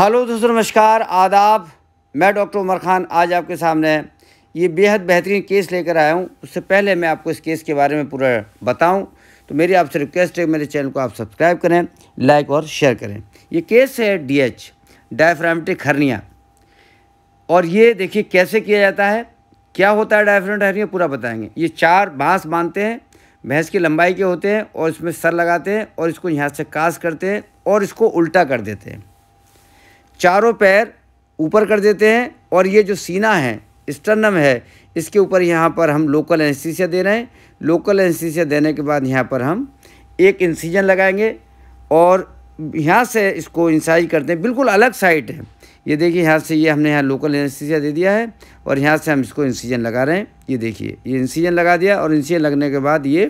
hello दोस्तों नमस्कार आदाब मैं डॉक्टर उमर खान आज आपके सामने ये बेहद बेहतरीन केस लेकर आया हूँ उससे पहले मैं आपको इस केस के बारे में पूरा बताऊँ तो मेरी आपसे रिक्वेस्ट है मेरे चैनल को आप सब्सक्राइब करें लाइक और शेयर करें ये केस है डीएच डायफ्रामेटिक हर्निया और ये देखिए कैसे किया जाता है क्या होता है डायफ्रामेटिक हर्निया पूरा बताएंगे ये चार बाँस बांधते हैं भैंस की लंबाई के होते हैं और इसमें सर लगाते हैं और इसको यहाँ से कास करते हैं और इसको उल्टा कर देते हैं चारों पैर ऊपर कर देते हैं और ये जो सीना है स्टर्नम है इसके ऊपर यहाँ पर हम लोकल एनस्थीसिया दे रहे हैं लोकल एनस्थीसिया देने के बाद यहाँ पर हम एक इंसीजन लगाएंगे और यहाँ से इसको इंसाइज करते हैं बिल्कुल अलग साइड है ये देखिए यहाँ से ये यह हमने यहाँ लोकल एनस्थीसिया दे दिया है और यहाँ से हम इसको इंसीजन लगा रहे हैं ये देखिए ये इंसीजन लगा दिया और इंसीजन लगने के बाद ये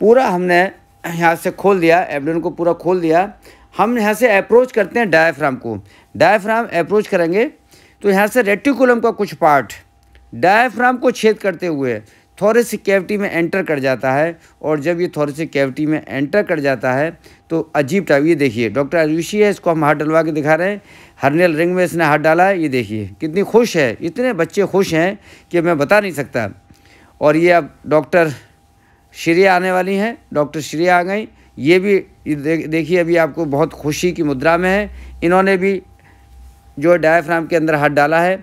पूरा हमने यहाँ से खोल दिया एबडन को पूरा खोल दिया हम यहाँ से अप्रोच करते हैं डायफ्राम को डायफ्राम अप्रोच करेंगे तो यहाँ से रेटिकुलम का कुछ पार्ट डायफ्राम को छेद करते हुए थोरेसिक कैविटी में एंटर कर जाता है और जब ये थोरेसिक कैविटी में एंटर कर जाता है तो अजीब टाइप ये देखिए डॉक्टर आयुषी है इसको हम हाथ डलवा के दिखा रहे हैं हरनेल रिंग में इसने हाथ डाला है ये देखिए कितनी खुश है इतने बच्चे खुश हैं कि मैं बता नहीं सकता और ये अब डॉक्टर श्रेया आने वाली हैं डॉक्टर श्रेया आ गई ये भी देखिए अभी आपको बहुत खुशी की मुद्रा में है इन्होंने भी जो डायफ्राम के अंदर हाथ डाला है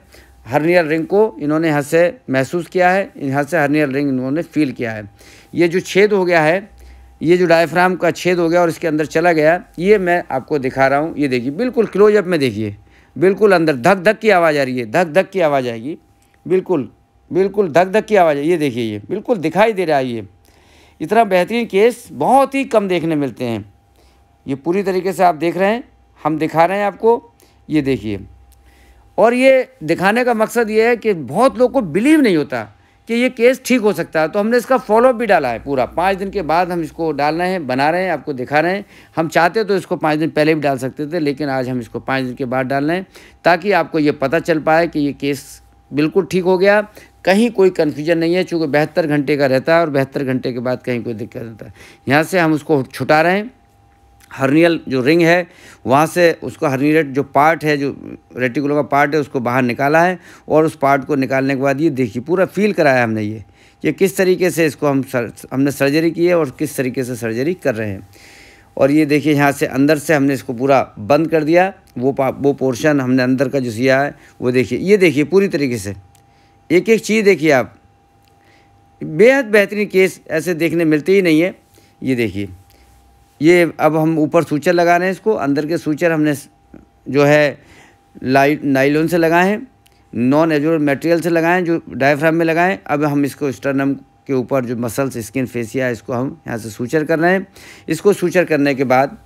हर्नियल रिंग को इन्होंने यहाँ से महसूस किया है यहाँ से हर्नियल रिंग इन्होंने फील किया है ये जो छेद हो गया है ये जो डायफ्राम का छेद हो गया और इसके अंदर चला गया ये मैं आपको दिखा रहा हूँ ये देखिए बिल्कुल क्लोजअप में देखिए बिल्कुल अंदर धक धक की आवाज़ आ रही है धक धक की आवाज़ आएगी बिल्कुल बिल्कुल धक धक की आवाज़ आई ये देखिए ये बिल्कुल दिखाई दे रहा है ये इतना बेहतरीन केस बहुत ही कम देखने मिलते हैं ये पूरी तरीके से आप देख रहे हैं हम दिखा रहे हैं आपको ये देखिए और ये दिखाने का मकसद ये है कि बहुत लोग को बिलीव नहीं होता कि ये केस ठीक हो सकता है तो हमने इसका फॉलोअप भी डाला है पूरा पाँच दिन के बाद हम इसको डाल रहे हैं बना रहे हैं आपको दिखा रहे हैं हम चाहते तो इसको पाँच दिन पहले भी डाल सकते थे लेकिन आज हम इसको पाँच दिन के बाद डाल रहे हैं ताकि आपको ये पता चल पाए कि ये केस बिल्कुल ठीक हो गया कहीं कोई कन्फ्यूजन नहीं है चूँकि बहत्तर घंटे का रहता है और बहत्तर घंटे के बाद कहीं कोई दिक्कत रहता है यहाँ से हम उसको छुटा रहे हैं हर्नियल जो रिंग है वहाँ से उसको हर्नियट जो पार्ट है जो रेटिकुलर का पार्ट है उसको बाहर निकाला है और उस पार्ट को निकालने के बाद ये देखिए पूरा फील कराया हमने ये कि किस तरीके से इसको हम सर, हमने सर्जरी की है और किस तरीके से सर्जरी कर रहे हैं और ये देखिए यहाँ से अंदर से हमने इसको पूरा बंद कर दिया वो वो पोर्शन हमने अंदर का जो सिया है वो देखिए ये देखिए पूरी तरीके से एक एक चीज़ देखिए आप बेहद बेहतरीन केस ऐसे देखने मिलते ही नहीं है ये देखिए ये अब हम ऊपर सूचर लगा रहे हैं इसको अंदर के सूचर हमने जो है लाइट नाइलोन से लगाए हैं नॉन एजोर मटेरियल से लगाएं जो डायफ्राम में लगाएं अब हम इसको स्टर्नम के ऊपर जो मसल्स स्किन फेसिया इसको हम यहाँ से सूचर कर रहे हैं इसको सूचर करने के बाद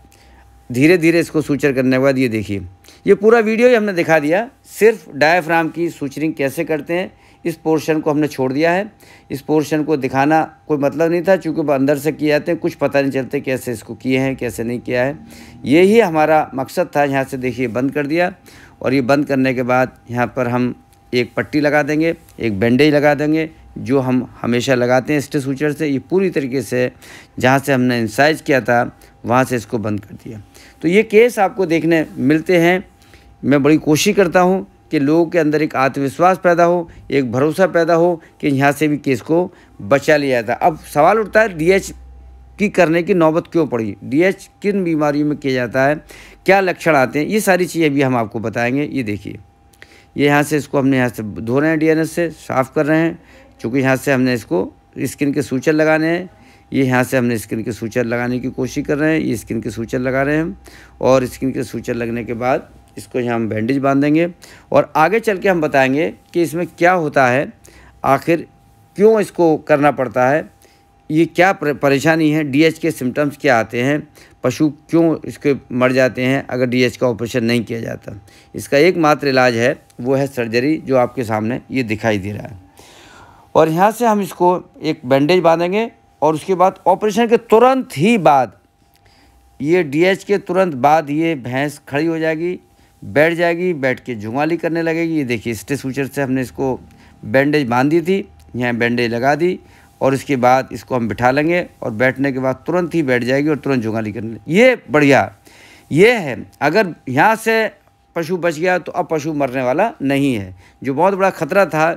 धीरे धीरे इसको सूचर करने के बाद ये देखिए ये पूरा वीडियो ही हमने दिखा दिया सिर्फ डायफ्राम की सूचरिंग कैसे करते हैं इस पोर्शन को हमने छोड़ दिया है इस पोर्शन को दिखाना कोई मतलब नहीं था चूँकि अंदर से किए जाते हैं कुछ पता नहीं चलते कैसे इसको किए हैं कैसे नहीं किया है ये ही हमारा मकसद था यहाँ से देखिए बंद कर दिया और ये बंद करने के बाद यहाँ पर हम एक पट्टी लगा देंगे एक बैंडेज लगा देंगे जो हम हमेशा लगाते हैं स्टे सूचर से ये पूरी तरीके से जहाँ से हमने इंसाइज किया था वहाँ से इसको बंद कर दिया तो ये केस आपको देखने मिलते हैं मैं बड़ी कोशिश करता हूँ कि लोगों के अंदर एक आत्मविश्वास पैदा हो एक भरोसा पैदा हो कि यहाँ से भी केस को बचा लिया जाता अब सवाल उठता है डीएच की करने की नौबत क्यों पड़ी डीएच किन बीमारियों में किया जाता है क्या लक्षण आते हैं ये सारी चीज़ें भी हम आपको बताएंगे ये देखिए ये यहाँ से इसको हमने यहाँ से धो रहे हैं डी से साफ़ कर रहे हैं चूँकि यहाँ से हमने इसको स्किन के सूचर लगाने हैं ये यहाँ से हमने स्किन के सूचर लगाने की कोशिश कर रहे हैं ये स्किन के सूचर लगा रहे हैं और स्किन के सूचर लगने के बाद इसको यहाँ हम बैंडेज बांधेंगे और आगे चल के हम बताएंगे कि इसमें क्या होता है आखिर क्यों इसको करना पड़ता है ये क्या परेशानी है डीएच के सिम्टम्स क्या आते हैं पशु क्यों इसके मर जाते हैं अगर डीएच का ऑपरेशन नहीं किया जाता इसका एकमात्र इलाज है वो है सर्जरी जो आपके सामने ये दिखाई दे रहा है और यहाँ से हम इसको एक बैंडेज बांधेंगे और उसके बाद ऑपरेशन के तुरंत ही बाद ये डीएच के तुरंत बाद ये भैंस खड़ी हो जाएगी बैठ जाएगी बैठ के झुंगाली करने लगेगी ये देखिए स्टे सूचर से हमने इसको बैंडेज बांध दी थी यहाँ बैंडेज लगा दी और इसके बाद इसको हम बिठा लेंगे और बैठने के बाद तुरंत ही बैठ जाएगी और तुरंत झुंगाली करने ये बढ़िया ये है अगर यहाँ से पशु बच गया तो अब पशु मरने वाला नहीं है जो बहुत बड़ा ख़तरा था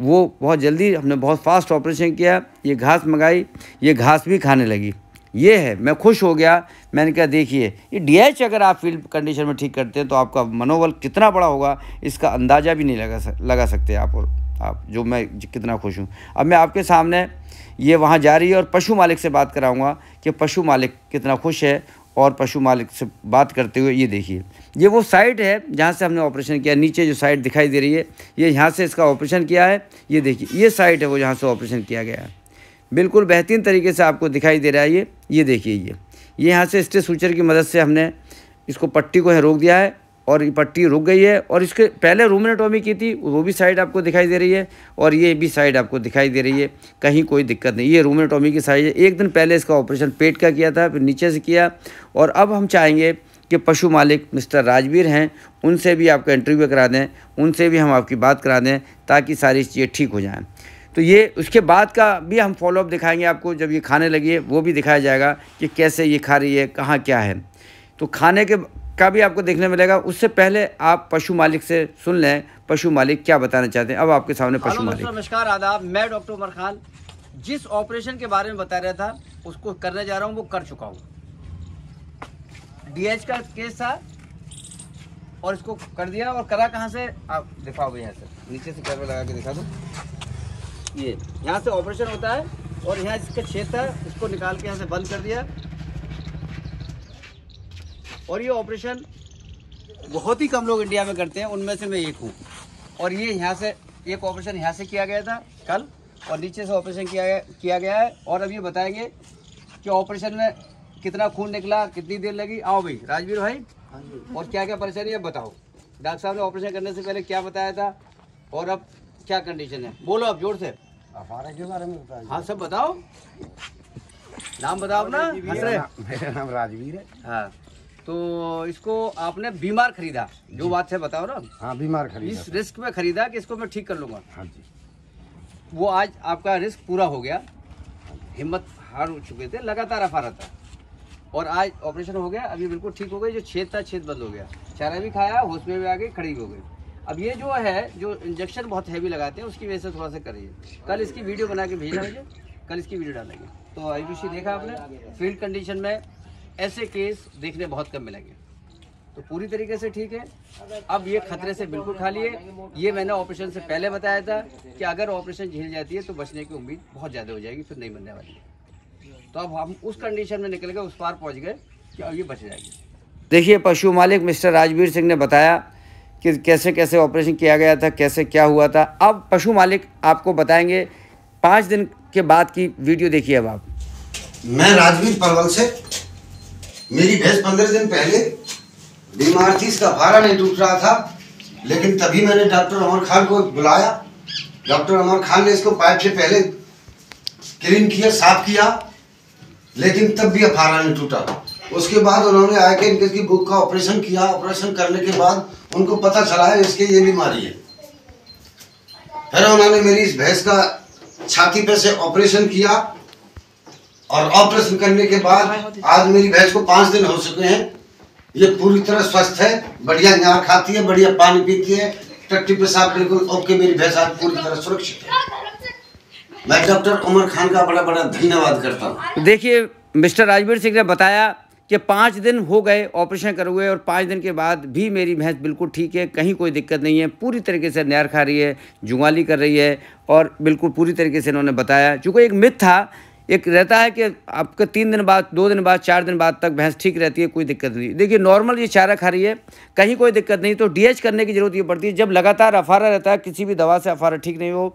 वो बहुत जल्दी हमने बहुत फास्ट ऑपरेशन किया ये घास मंगाई ये घास भी खाने लगी ये है मैं खुश हो गया मैंने कहा देखिए ये डीएच अगर आप फील्ड कंडीशन में ठीक करते हैं तो आपका मनोबल कितना बड़ा होगा इसका अंदाज़ा भी नहीं लगा सक, लगा सकते आप और आप जो मैं कितना खुश हूँ अब मैं आपके सामने ये वहाँ जा रही है और पशु मालिक से बात कराऊँगा कि पशु मालिक कितना खुश है और पशु मालिक से बात करते हुए ये देखिए ये वो साइट है जहाँ से हमने ऑपरेशन किया नीचे जो साइट दिखाई दे रही है ये यहाँ से इसका ऑपरेशन किया है ये देखिए ये साइट है वो जहाँ से ऑपरेशन किया गया है बिल्कुल बेहतरीन तरीके से आपको दिखाई दे रहा है ये ये देखिए ये ये यहाँ से स्टे सूचर की मदद से हमने इसको पट्टी को है रोक दिया है और ये पट्टी रुक गई है और इसके पहले रूमनेटोमी की थी वो भी साइड आपको दिखाई दे रही है और ये भी साइड आपको दिखाई दे रही है कहीं कोई दिक्कत नहीं ये रूमनेटोमी की साइड है एक दिन पहले इसका ऑपरेशन पेट का किया था फिर नीचे से किया और अब हम चाहेंगे कि पशु मालिक मिस्टर राजवीर हैं उनसे भी आपका इंटरव्यू करा दें उनसे भी हम आपकी बात करा दें ताकि सारी चीज़ें ठीक हो जाएँ तो ये उसके बाद का भी हम फॉलोअप दिखाएंगे आपको जब ये खाने लगी है वो भी दिखाया जाएगा कि कैसे ये खा रही है कहाँ क्या है तो खाने के का भी आपको देखने मिलेगा उससे पहले आप पशु मालिक से सुन लें पशु मालिक क्या बताना चाहते हैं अब आपके सामने पशु मालिक नमस्कार आदाब मैं डॉक्टर उमर खान जिस ऑपरेशन के बारे में बता रहा था उसको करने जा रहा हूँ वो कर चुका हूँ डी का केस था और इसको कर दिया और करा कहाँ से आप दिखाओ भैया सर नीचे से कैमरा लगा के दिखा दो ये यहाँ से ऑपरेशन होता है और यहाँ इसका छेद था उसको निकाल के यहाँ से बंद कर दिया और ये ऑपरेशन बहुत ही कम लोग इंडिया में करते हैं उनमें से मैं एक हूँ और ये यहाँ से एक ऑपरेशन यहाँ से किया गया था कल और नीचे से ऑपरेशन किया गया किया गया है और अब ये बताएंगे कि ऑपरेशन में कितना खून निकला कितनी देर लगी आओ भाई राजवीर भाई हाँ और क्या क्या परेशानी है बताओ डॉक्टर साहब ने ऑपरेशन करने से पहले क्या बताया था और अब क्या कंडीशन है बोलो आप जोर से अफारा के बारे में बताओ हाँ सब बताओ नाम बताओ अपना मेरा नाम राजवीर है हाँ तो इसको आपने बीमार खरीदा जो बात है बताओ ना हाँ बीमार खरीदा इस रिस्क में खरीदा कि इसको मैं ठीक कर लूंगा हाँ जी वो आज आपका रिस्क पूरा हो गया हिम्मत हार चुके थे लगातार अफारा था और आज ऑपरेशन हो गया अभी बिल्कुल ठीक हो गई जो छेद था छेद बंद हो गया चारा भी खाया होश में भी आ गई खड़ी हो गई अब ये जो है जो इंजेक्शन बहुत हैवी लगाते हैं उसकी वजह से थोड़ा सा करिए कल इसकी वीडियो बना के भेजा मुझे कल इसकी वीडियो डालेंगे तो आई देखा आपने फील्ड कंडीशन में ऐसे केस देखने बहुत कम मिलेंगे तो पूरी तरीके से ठीक है अब ये खतरे से बिल्कुल खाली है ये मैंने ऑपरेशन से पहले बताया था कि अगर ऑपरेशन झेल जाती है तो बचने की उम्मीद बहुत ज़्यादा हो जाएगी फिर नहीं बनने वाली है तो अब हम उस कंडीशन में निकल गए उस पार पहुँच गए कि अब ये बच जाएगी देखिए पशु मालिक मिस्टर राजवीर सिंह ने बताया कि कैसे कैसे ऑपरेशन किया गया था कैसे क्या हुआ था अब पशु मालिक आपको बताएंगे पाँच दिन के बाद की वीडियो देखिए अब आप मैं राजवीर परवल से मेरी भैंस पंद्रह दिन पहले बीमार थी इसका भारा नहीं टूट रहा था लेकिन तभी मैंने डॉक्टर अमर खान को बुलाया डॉक्टर अमर खान ने इसको पाइप से पहले क्लीन किया साफ किया लेकिन तब भी अफारा नहीं टूटा उसके बाद उन्होंने आके इनके की बुक का ऑपरेशन किया ऑपरेशन करने के बाद उनको पता चला है इसके ये बीमारी है फिर उन्होंने मेरी इस भैंस का छाती पे से ऑपरेशन किया और ऑपरेशन करने के बाद आज मेरी भैंस को पांच दिन हो चुके हैं ये पूरी तरह स्वस्थ है बढ़िया न्या खाती है बढ़िया पानी पीती है टट्टी पेशाब बिल्कुल ओके मेरी भैंस आज पूरी तरह सुरक्षित है मैं डॉक्टर उमर खान का बड़ा बड़ा धन्यवाद करता हूँ देखिए मिस्टर राजवीर सिंह ने बताया कि पाँच दिन हो गए ऑपरेशन कर हुए और पाँच दिन के बाद भी मेरी भैंस बिल्कुल ठीक है कहीं कोई दिक्कत नहीं है पूरी तरीके से नहर खा रही है जुगाली कर रही है और बिल्कुल पूरी तरीके से इन्होंने बताया चूँकि एक मिथ था एक रहता है कि आपका तीन दिन बाद दो दिन बाद चार दिन बाद तक भैंस ठीक रहती है कोई दिक्कत नहीं देखिए नॉर्मल ये चारा खा रही है कहीं कोई दिक्कत नहीं तो डीएच करने की ज़रूरत ये पड़ती है जब लगातार अफारा रहता है किसी भी दवा से अफारा ठीक नहीं हो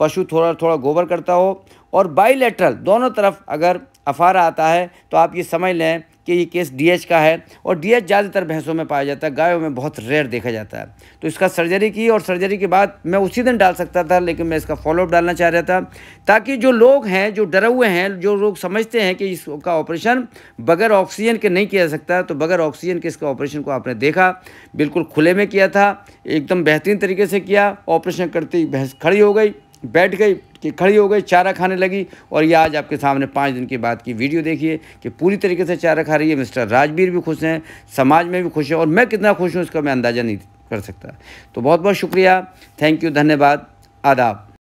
पशु थोड़ा थोड़ा गोबर करता हो और बाईलेटरल दोनों तरफ अगर अफारा आता है तो आप ये समझ लें कि ये केस डीएच का है और डीएच ज़्यादातर भैंसों में पाया जाता है गायों में बहुत रेयर देखा जाता है तो इसका सर्जरी की और सर्जरी के बाद मैं उसी दिन डाल सकता था लेकिन मैं इसका फॉलोअप डालना चाह रहा था ताकि जो लोग हैं जो डरे हुए हैं जो लोग समझते हैं कि इसका ऑपरेशन बगैर ऑक्सीजन के नहीं किया जा सकता तो बगैर ऑक्सीजन के इसका ऑपरेशन को आपने देखा बिल्कुल खुले में किया था एकदम बेहतरीन तरीके से किया ऑपरेशन करते ही भैंस खड़ी हो गई बैठ गई कि खड़ी हो गई चारा खाने लगी और ये आज आपके सामने पाँच दिन के बाद की वीडियो देखिए कि पूरी तरीके से चारा खा रही है मिस्टर राजवीर भी खुश हैं समाज में भी खुश हैं और मैं कितना खुश हूँ इसका मैं अंदाज़ा नहीं कर सकता तो बहुत बहुत शुक्रिया थैंक यू धन्यवाद आदाब